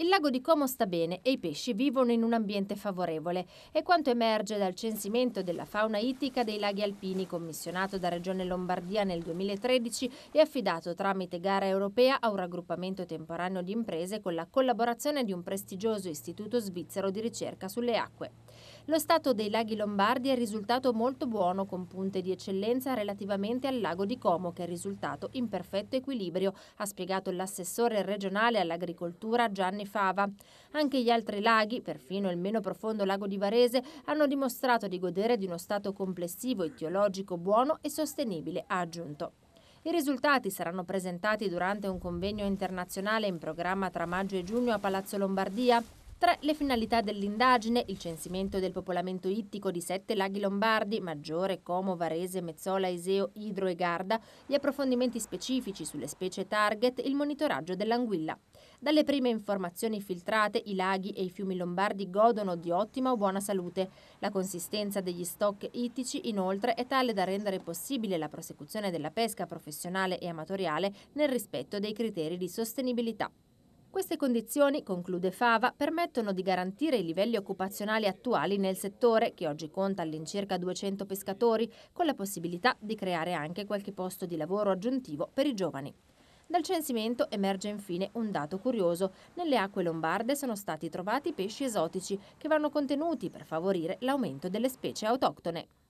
Il lago di Como sta bene e i pesci vivono in un ambiente favorevole. È quanto emerge dal censimento della fauna ittica dei laghi alpini commissionato da Regione Lombardia nel 2013 e affidato tramite gara europea a un raggruppamento temporaneo di imprese con la collaborazione di un prestigioso istituto svizzero di ricerca sulle acque. Lo stato dei laghi lombardi è risultato molto buono, con punte di eccellenza relativamente al lago di Como, che è risultato in perfetto equilibrio, ha spiegato l'assessore regionale all'agricoltura Gianni Fava. Anche gli altri laghi, perfino il meno profondo lago di Varese, hanno dimostrato di godere di uno stato complessivo e teologico buono e sostenibile, ha aggiunto. I risultati saranno presentati durante un convegno internazionale in programma tra maggio e giugno a Palazzo Lombardia. Tra le finalità dell'indagine, il censimento del popolamento ittico di sette laghi lombardi, Maggiore, Como, Varese, Mezzola, Iseo, Idro e Garda, gli approfondimenti specifici sulle specie target, il monitoraggio dell'anguilla. Dalle prime informazioni filtrate, i laghi e i fiumi lombardi godono di ottima o buona salute. La consistenza degli stock ittici, inoltre, è tale da rendere possibile la prosecuzione della pesca professionale e amatoriale nel rispetto dei criteri di sostenibilità. Queste condizioni, conclude Fava, permettono di garantire i livelli occupazionali attuali nel settore, che oggi conta all'incirca 200 pescatori, con la possibilità di creare anche qualche posto di lavoro aggiuntivo per i giovani. Dal censimento emerge infine un dato curioso. Nelle acque lombarde sono stati trovati pesci esotici che vanno contenuti per favorire l'aumento delle specie autoctone.